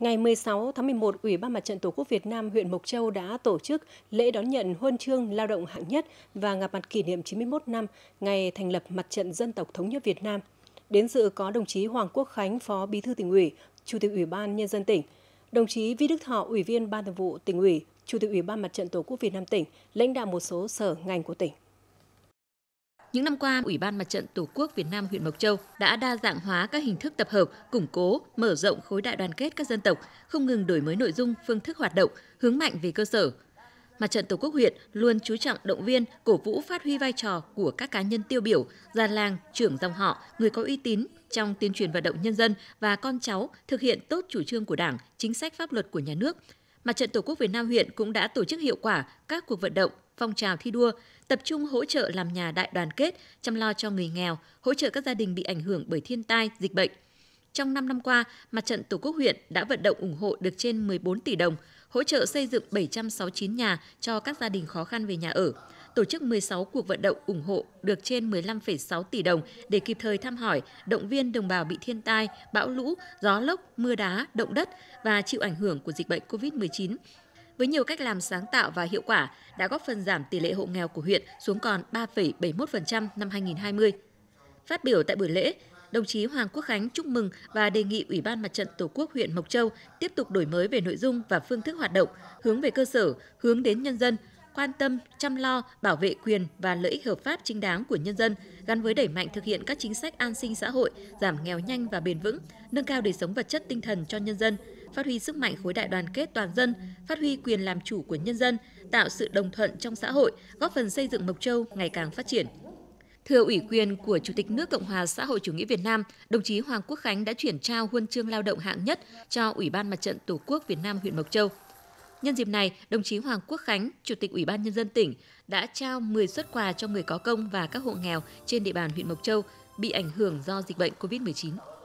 Ngày 16 tháng 11, Ủy ban Mặt trận Tổ quốc Việt Nam huyện Mộc Châu đã tổ chức lễ đón nhận huân chương lao động hạng nhất và gặp mặt kỷ niệm 91 năm ngày thành lập Mặt trận Dân tộc Thống nhất Việt Nam. Đến dự có đồng chí Hoàng Quốc Khánh, Phó Bí thư tỉnh ủy, Chủ tịch Ủy ban Nhân dân tỉnh, đồng chí Vi Đức Thọ, Ủy viên Ban thường vụ tỉnh ủy, Chủ tịch Ủy ban Mặt trận Tổ quốc Việt Nam tỉnh, lãnh đạo một số sở ngành của tỉnh. Những năm qua, Ủy ban Mặt trận Tổ quốc Việt Nam huyện Mộc Châu đã đa dạng hóa các hình thức tập hợp, củng cố, mở rộng khối đại đoàn kết các dân tộc, không ngừng đổi mới nội dung, phương thức hoạt động, hướng mạnh về cơ sở. Mặt trận Tổ quốc huyện luôn chú trọng động viên, cổ vũ phát huy vai trò của các cá nhân tiêu biểu, gia làng, trưởng dòng họ, người có uy tín trong tuyên truyền vận động nhân dân và con cháu thực hiện tốt chủ trương của Đảng, chính sách pháp luật của nhà nước. Mặt trận Tổ quốc Việt Nam huyện cũng đã tổ chức hiệu quả các cuộc vận động phong trào thi đua, tập trung hỗ trợ làm nhà đại đoàn kết, chăm lo cho người nghèo, hỗ trợ các gia đình bị ảnh hưởng bởi thiên tai, dịch bệnh. Trong 5 năm qua, Mặt trận Tổ quốc huyện đã vận động ủng hộ được trên 14 tỷ đồng, hỗ trợ xây dựng 769 nhà cho các gia đình khó khăn về nhà ở, tổ chức 16 cuộc vận động ủng hộ được trên 15,6 tỷ đồng để kịp thời thăm hỏi, động viên đồng bào bị thiên tai, bão lũ, gió lốc, mưa đá, động đất và chịu ảnh hưởng của dịch bệnh COVID-19 với nhiều cách làm sáng tạo và hiệu quả đã góp phần giảm tỷ lệ hộ nghèo của huyện xuống còn 3,71% năm 2020. Phát biểu tại buổi lễ, đồng chí Hoàng Quốc Khánh chúc mừng và đề nghị Ủy ban Mặt trận Tổ quốc huyện Mộc Châu tiếp tục đổi mới về nội dung và phương thức hoạt động, hướng về cơ sở, hướng đến nhân dân, quan tâm, chăm lo, bảo vệ quyền và lợi ích hợp pháp chính đáng của nhân dân, gắn với đẩy mạnh thực hiện các chính sách an sinh xã hội, giảm nghèo nhanh và bền vững, nâng cao đời sống vật chất tinh thần cho nhân dân, phát huy sức mạnh khối đại đoàn kết toàn dân, phát huy quyền làm chủ của nhân dân, tạo sự đồng thuận trong xã hội, góp phần xây dựng Mộc Châu ngày càng phát triển. Thưa ủy quyền của Chủ tịch nước Cộng hòa xã hội chủ nghĩa Việt Nam, đồng chí Hoàng Quốc Khánh đã chuyển trao huân chương lao động hạng nhất cho Ủy ban Mặt trận Tổ quốc Việt Nam huyện Mộc Châu. Nhân dịp này, đồng chí Hoàng Quốc Khánh, Chủ tịch Ủy ban Nhân dân tỉnh, đã trao 10 xuất quà cho người có công và các hộ nghèo trên địa bàn huyện Mộc Châu bị ảnh hưởng do dịch bệnh COVID-19.